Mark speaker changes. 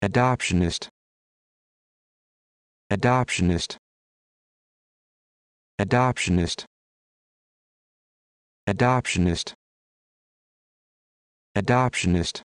Speaker 1: adoptionist adoptionist adoptionist adoptionist adoptionist